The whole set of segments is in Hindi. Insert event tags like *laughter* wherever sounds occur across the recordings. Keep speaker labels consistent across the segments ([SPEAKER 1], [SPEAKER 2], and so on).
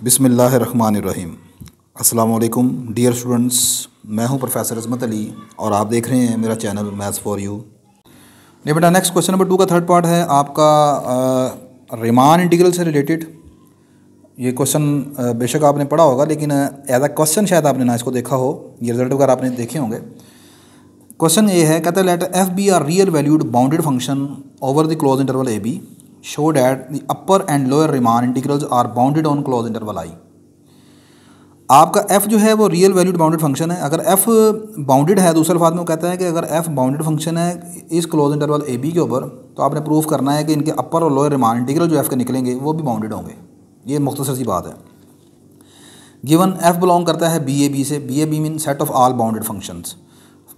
[SPEAKER 1] बिसमीम् अल्लाम डियर स्टूडेंट्स मैं हूं प्रोफेसर अजमत अली और आप देख रहे हैं मेरा चैनल मैथ्स फॉर यू नहीं बेटा नेक्स्ट क्वेश्चन नंबर टू का थर्ड पार्ट है आपका रिमान इंटीग्रल से रिलेटेड ये क्वेश्चन बेशक आपने पढ़ा होगा लेकिन एज अ क्वेश्चन शायद आपने ना इसको देखा हो ये रिजल्ट वगैरह आपने देखे होंगे क्वेश्चन ए है कहते हैं let F be are real valued bounded function over the close interval A B show that the upper and lower Riemann integrals are bounded on close interval I आपका एफ जो है वो रियल वैल्यूड बाउंडेड फंक्शन है अगर एफ बाउंडेड है दूसरे फाद में कहता है कि अगर एफ बाउंडेड फंक्शन है इस क्लोज इंटरवल ए बी के ऊपर तो आपने प्रूफ करना है कि इनके अपर और लोअर रिमान इंटीग्रल जो एफ के निकलेंगे वो भी बाउंडेड होंगे ये मुख्तसर सी बात है गिवन एफ बिलोंग करता है बी ए बी से B A B mean set of all bounded functions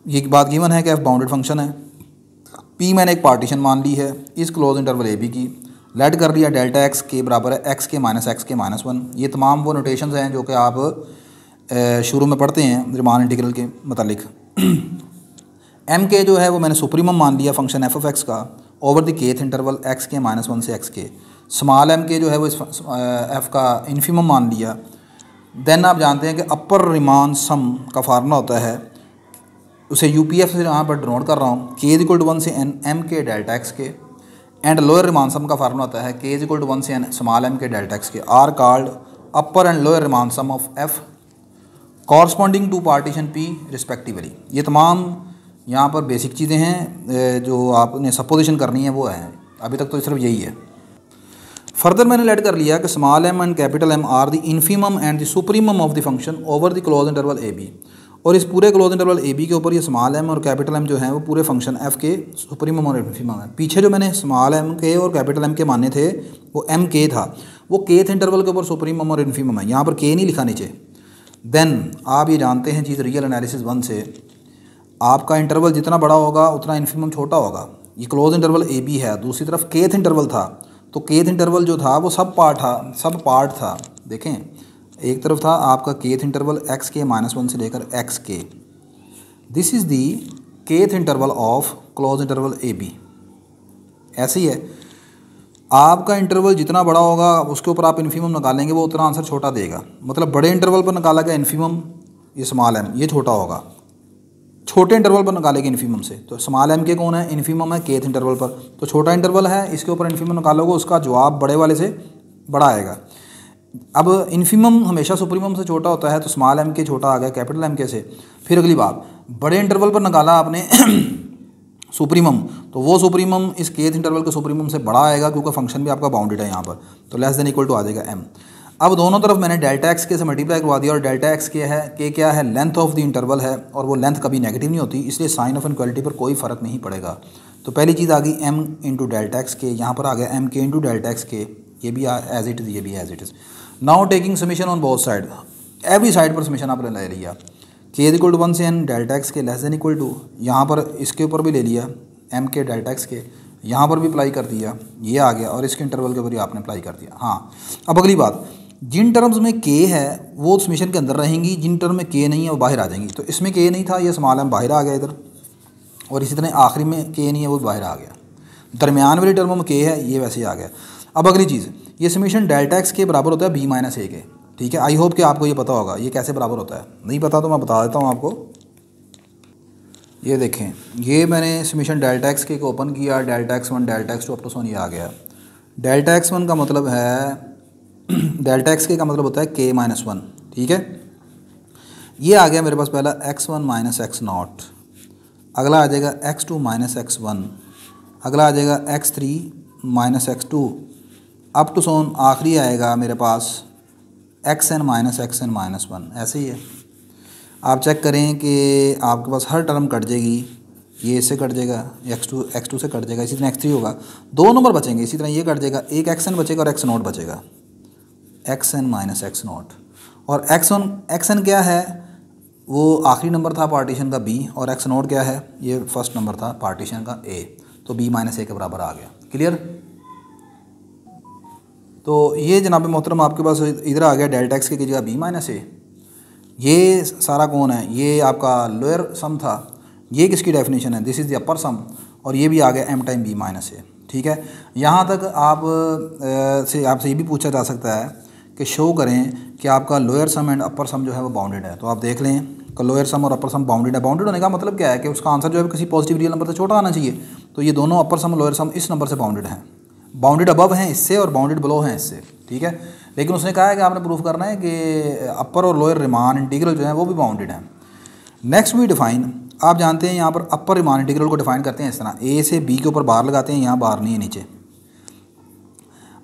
[SPEAKER 1] ये बात गिवन है कि एफ बाउंडेड फंक्शन है पी मैंने एक पार्टीशन मान ली है इस क्लोज इंटरवल ए बी की लेट कर लिया डेल्टा एक्स के बराबर है एक्स के माइनस एक्स के माइनस वन ये तमाम वो नोटेशन हैं जो कि आप शुरू में पढ़ते हैं रिमान इंटीग्रल के मतलब एम के *clears throat* जो है वो मैंने सुप्रीमम मान लिया फंक्शन एफ ऑफ एक्स का over the kth interval x के माइनस वन से X K small M K जो है वो इस एफ का इन्फीमम मान लिया देन आप जानते हैं कि अपर रिमान सम का फार्मूला होता है उसे यू पी एफ से यहाँ पर डिनोट कर रहा हूँ K is equal to one से N M K delta x K and lower Riemann sum का फार्मूला आता है K is equal to one से N small M K delta x K are called upper and lower Riemann sum of F corresponding to partition P respectively ये तमाम यहाँ पर बेसिक चीज़ें हैं जो आपने सपोजिशन करनी है वो है अभी तक तो सिर्फ यही है फर्दर मैंने लेट कर लिया कि small M and capital M are the infimum and the supremum of the function over the close interval A B और इस पूरे क्लोज इंटरवल ए बी के ऊपर ये स्मॉल एम और कैपिटल एम जो है वो पूरे फंक्शन एफ के सुप्रीम और इन्फीमम है पीछे जो मैंने स्मॉल एम के और कैपिटल एम के माने थे वो एम के था वो के थे इंटरवल के ऊपर सुप्रीम और इन्फीम है यहाँ पर के नहीं लिखा नीचे देन आप ये जानते हैं चीज़ रियल एनालिसिस वन से आपका इंटरवल जितना बड़ा होगा उतना इन्फीमम छोटा होगा ये क्लोज इंटरवल ए बी है दूसरी तरफ केथ इंटरवल था तो केथ इंटरवल जो था वो सब पार्ट था सब पार्ट था देखें एक तरफ था आपका केथ इंटरवल एक्स के माइनस वन से लेकर x k this is the kth interval of closed interval A b ऐसे ही है आपका इंटरवल जितना बड़ा होगा उसके ऊपर आप इन्फीमम निकालेंगे वो उतना आंसर छोटा देगा मतलब बड़े इंटरवल पर निकाला गया इन्फीमम ये स्मॉल एम ये छोटा होगा छोटे इंटरवल पर निकालेंगे इन्फीमम से तो स्मॉल एम के कौन है इन्फीमम है केथ इंटरवल पर तो छोटा इंटरवल है इसके ऊपर इन्फीमम निकालोगे उसका जवाब बड़े वाले से बड़ा आएगा अब इन्फीमम हमेशा सुप्रीमम से छोटा होता है तो स्मॉल एम के छोटा आ गया कैपिटल एम के से फिर अगली बात बड़े इंटरवल पर निकाला आपने सुप्रीमम *clears throat* तो वो सुप्रीमम इस केथ इंटरवल के सुप्रीमम से बड़ा आएगा क्योंकि फंक्शन भी आपका बाउंडेड है यहाँ पर तो लेस देन इक्वल टू आ जाएगा एम अब दोनों तरफ मैंने डेल्टा एक्स के से मल्टीप्लाई करवा दिया और डेल्टा एक्स के है के क्या है लेंथ ऑफ द इंटरवल है और वो लेंथ कभी नेगेटिव नहीं होती इसलिए साइन ऑफ इनक्वालिटी पर कोई फ़र्क नहीं पड़ेगा तो पहली चीज़ आ गई एम इंटू डेल्टा एक्स के यहाँ पर आ गया एम के इंटू डेल्टा एक्स के ये भी एज इट इज़ ये भी as it is now taking summation on बहुत साइड एवरी साइड पर समीशन आपने ले लिया k is equal to one से n delta x k less than equal to यहाँ पर इसके ऊपर भी ले लिया एम के डेल्टा एक्स के यहाँ पर भी अप्लाई कर दिया ये आ गया और इसके इंटरवल के ऊपर आपने अप्लाई कर दिया हाँ अब अगली बात जिन टर्म्स में के है वो समीशन के अंदर रहेंगी जिन टर्म में के नहीं है वो बाहर आ जाएंगी तो इसमें के नहीं था ये समाल एम बाहर आ गया इधर और इसी तरह आखिरी में के नहीं है वो बाहर आ गया दरमियान वाली टर्म में के है ये वैसे ही आ गया अब अगली चीज़ ये समीशन डेल्टा एक्स के बराबर होता है बी माइनस ए के ठीक है आई होप कि आपको ये पता होगा ये कैसे बराबर होता है नहीं पता तो मैं बता देता हूँ आपको ये देखें ये मैंने summation delta x k open किया delta x one delta x two up to so on ये आ गया डेल्टा एक्स वन का मतलब है डेल्टा *clears throat* एक्स के का मतलब होता है के माइनस वन ठीक है ये आ गया मेरे पास पहला x one minus x naught अगला आ जाएगा x two minus x one अगला आ जाएगा x three minus x two up to so on आखिरी आएगा मेरे पास x n minus x n minus one ऐसे ही है आप चेक करें कि आपके पास हर टर्म कट जाएगी ये इससे कट जाएगा एक्स टू एक्स टू से कट जाएगा इसी तरह एक्स थ्री होगा दो नंबर बचेंगे इसी तरह ये कट जाएगा एक एक्स एन बचेगा और एक्स नोट बचेगा x n minus x naught और एक्स वन एक्स एन क्या है वो आखिरी नंबर था पार्टीशन का बी और एक्स नोट क्या है ये फर्स्ट नंबर था पार्टीशन का ए तो बी माइनस ए के बराबर आ गया क्लियर तो ये जनाब मोहतरम आपके पास इधर आ गया डेल्टा एक्स की जगह बी माइनस ए ये सारा कौन है ये आपका लोअर सम था ये किसकी डेफिनेशन है this is the upper sum और ये भी आ गया m time b minus a ठीक है यहाँ तक आप से आपसे ये भी पूछा जा सकता है कि शो करें कि आपका लोअर सम एंड अपर सम जो है वो बाउंडेड है तो आप देख लें कि लोअर सम और अपर सम बाउंडेड है बाउंडेड होने का मतलब क्या है कि उसका आंसर जो है किसी पॉजिटिव रियल नंबर से छोटा आना चाहिए तो ये दोनों अपर सम लोअर सम इस नंबर से बाउंडेड हैं बाउंडेड अबव हैं इससे और बाउंडेड बिलो हैं इससे ठीक है लेकिन उसने कहा है कि आपने प्रूफ करना है कि अपर और लोअर रिमान इंटीग्रल जो है वो भी बाउंडेड हैं नेक्स्ट वी डिफाइन आप जानते हैं यहाँ पर अपर रिमान इंटीग्रल को डिफाइन करते हैं इस तरह ए से बी के ऊपर बार लगाते हैं यहाँ बार नहीं है नीचे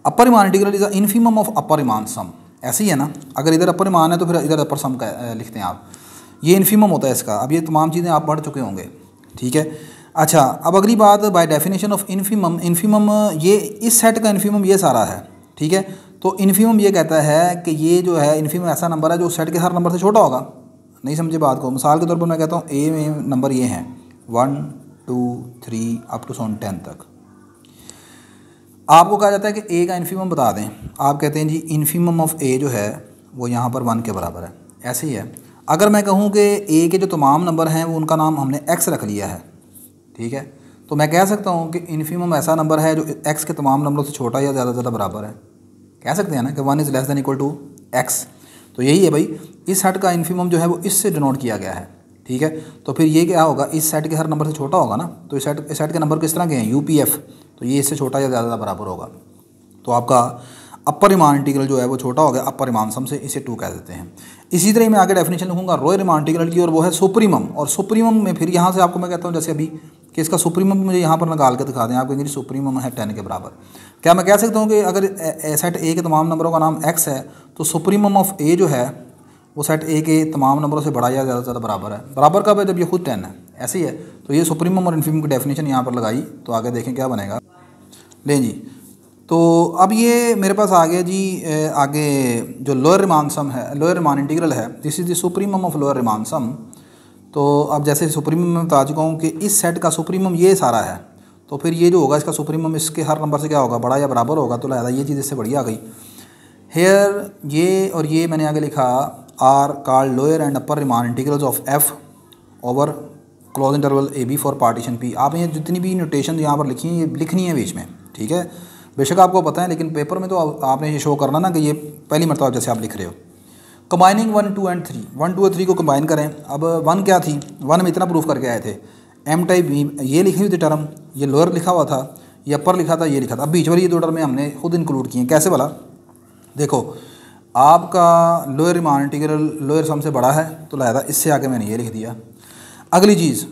[SPEAKER 1] upper Riemann integral is infimum of upper Riemann sum ऐसे ही है ना अगर इधर अपर रिमान है तो फिर इधर अपर सम का लिखते हैं आप ये इन्फीमम होता है इसका अब ये तमाम चीज़ें आप पढ़ चुके होंगे ठीक है अच्छा अब अगली बात by definition of infimum infimum ये इस सेट का इन्फीमम ये सारा है ठीक है तो इन्फीमम ये कहता है कि ये जो है इन्फीमम ऐसा नंबर है जो सेट के हर नंबर से छोटा होगा नहीं समझे बात को मिसाल के तौर पर मैं कहता हूँ ए में नंबर ये हैं one two three up to so on ten तक आपको कहा जाता है कि ए का इन्फीमम बता दें आप कहते हैं जी इन्फीमम ऑफ ए जो है वो यहाँ पर वन के बराबर है ऐसे ही है अगर मैं कहूँ कि ए के जो तमाम नंबर हैं वो उनका नाम हमने एक्स रख लिया है ठीक है तो मैं कह सकता हूँ कि इन्फीमम ऐसा नंबर है जो एक्स के तमाम नंबरों से छोटा या ज़्यादा ज़्यादा बराबर है कह सकते हैं ना कि one is less than equal to x तो यही है भाई इस सेट का इन्फीमम जो है वो इससे डिनोट किया गया है ठीक है तो फिर ये क्या होगा इस सेट के हर नंबर से छोटा होगा ना तो इस सेट इस सेट के नंबर किस तरह के हैं यू पी एफ तो ये इससे छोटा या ज़्यादा बराबर होगा तो आपका अपर रिमान इंटीग्रल जो है वो छोटा हो गया अपर रिमान सम से इसे टू कह देते हैं इसी तरह मैं आगे डेफिनेशन लिखूंगा रोय रिमान इंटीग्रल की और वो है सुप्रीमम और सुप्रीमम में फिर यहाँ से आपको मैं कहता हूँ जैसे अभी कि इसका सुप्रीमम मुझे यहाँ पर निकाल के दिखा दें आप कहेंगे जी सुप्रीमम है टेन के बराबर क्या मैं कह सकता हूँ कि अगर सेट ए के तमाम नंबरों का नाम एक्स है तो सुप्रीमम ऑफ ए जो है वो सेट ए के तमाम नंबरों से बड़ा या ज़्यादा से ज़्यादा बराबर है बराबर कब है जब ये खुद टेन है ऐसे ही है तो ये सुप्रीमम और इन्फीम की डेफिनेशन यहाँ पर लगाई तो आगे देखें क्या बनेगा लें जी तो अब ये मेरे पास आ गया जी आगे जो लोअर रिमानसम है लोअर रिमान इंटीग्रल है this is the supremum of lower Riemann sum तो अब जैसे सुप्रीम में बता चुका हूँ कि इस सेट का सुप्रीमम ये सारा है तो फिर ये जो होगा इसका सुप्रीमम इसके हर नंबर से क्या होगा बड़ा या बराबर होगा तो लिहाजा ये चीज़ इससे बढ़िया आ गई हेयर ये और ये मैंने आगे लिखा are called lower and upper Riemann integrals of f over closed interval A b for partition p आपने जितनी भी नोटेशन यहाँ पर लिखी हैं ये लिखनी है बीच में ठीक है बेशक आपको पता है लेकिन पेपर में तो आपने ये शो करना ना कि ये पहली मरतबा जैसे आप लिख रहे हो combining one two and three one two और थ्री को कंबाइन करें अब वन क्या थी वन में इतना प्रूफ करके आए थे एम टाइप ये लिखी हुई थी टर्म ये लोअर लिखा हुआ था ये अपर लिखा था ये लिखा था अब बीच वाली ये दो में हमने खुद इंक्लूड किए कैसे वाला देखो आपका lower Riemann integral lower sum से बड़ा है तो लादा इससे आगे मैंने ये लिख दिया अगली चीज़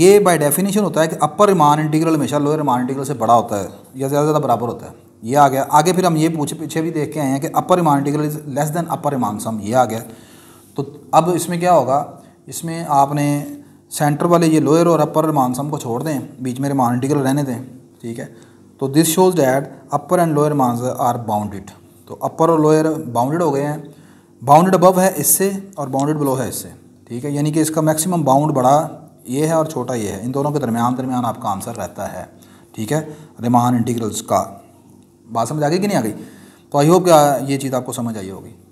[SPEAKER 1] ये बाय डेफिनेशन होता है कि अपर रिमान इंटीग्रल हमेशा लोअर रिमान इंटीग्रल से बड़ा होता है या ज़्यादा ज़्यादा बराबर होता है ये आ गया आगे फिर हम ये पूछे पीछे भी देख के आए हैं कि upper Riemann integral is less than upper Riemann sum ये आ गया तो अब इसमें क्या होगा इसमें आपने सेंटर वाले ये लोअर और अपर मान सम को छोड़ दें बीच में रिमान इंटीग्रल रहने दें ठीक है तो this shows that upper and lower sums are bounded तो अपर और लोअर बाउंडेड हो गए हैं बाउंडेड अबव है इससे और बाउंडेड बिलो है इससे ठीक है यानी कि इसका मैक्सिमम बाउंड बड़ा ये है और छोटा ये है इन दोनों के दरमियान दरमियान आपका आंसर रहता है ठीक है रिमान इंटीग्रल्स का बात समझ आ गई कि नहीं आ गई तो आई होप ये चीज़ आपको समझ आई होगी